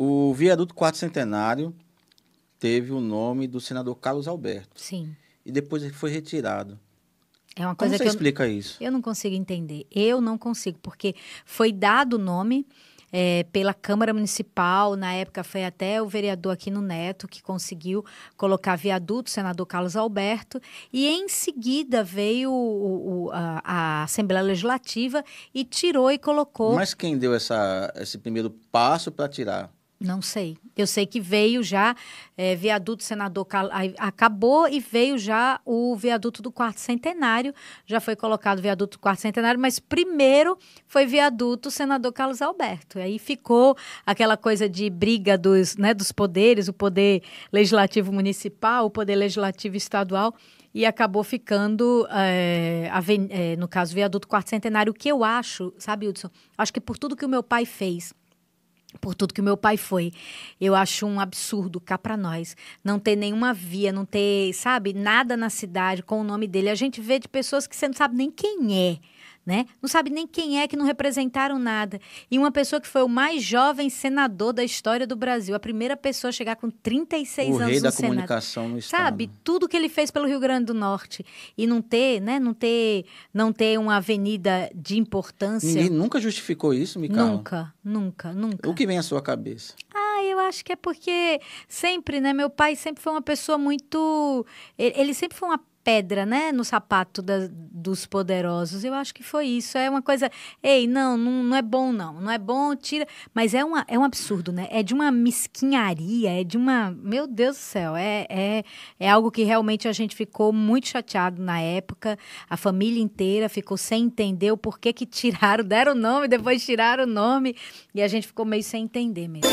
O viaduto Quarto Centenário teve o nome do senador Carlos Alberto. Sim. E depois ele foi retirado. É uma coisa Como você que explica eu, isso? Eu não consigo entender. Eu não consigo, porque foi dado o nome é, pela Câmara Municipal, na época foi até o vereador Aquino Neto que conseguiu colocar viaduto, senador Carlos Alberto, e em seguida veio o, o, a, a, Assembleia Legislativa e tirou e colocou. Mas quem deu essa, esse primeiro passo para tirar? Não sei. Eu sei que veio já é, viaduto senador Cal... acabou e veio já o viaduto do quarto centenário. Já foi colocado o viaduto do quarto centenário, mas primeiro foi viaduto senador Carlos Alberto. Aí ficou aquela coisa de briga dos, né, dos poderes, o poder legislativo municipal, o poder legislativo estadual e acabou ficando, é, é, no caso, viaduto quarto centenário, o que eu acho, sabe, Hudson? Acho que por tudo que o meu pai fez por tudo que meu pai foi. Eu acho um absurdo cá para nós não ter nenhuma via, não ter, sabe, nada na cidade com o nome dele. A gente vê de pessoas que você não sabe nem quem é né? Não sabe nem quem é que não representaram nada. E uma pessoa que foi o mais jovem senador da história do Brasil, a primeira pessoa a chegar com 36 o anos rei da no comunicação Senado. no estado. Sabe, tudo que ele fez pelo Rio Grande do Norte e não ter, né, não ter, não ter uma avenida de importância. Ninguém nunca justificou isso, Micael? Nunca, nunca, nunca. O que vem à sua cabeça? Ah, eu acho que é porque sempre, né, meu pai sempre foi uma pessoa muito ele sempre foi uma pedra, né, no sapato da, dos poderosos. Eu acho que foi isso. É uma coisa, ei, não, não, não é bom não, não é bom, tira. Mas é, uma, é um absurdo, né? É de uma mesquinharia, é de uma, meu Deus do céu, é, é, é algo que realmente a gente ficou muito chateado na época. A família inteira ficou sem entender o porquê que tiraram, deram o nome, depois tiraram o nome e a gente ficou meio sem entender mesmo.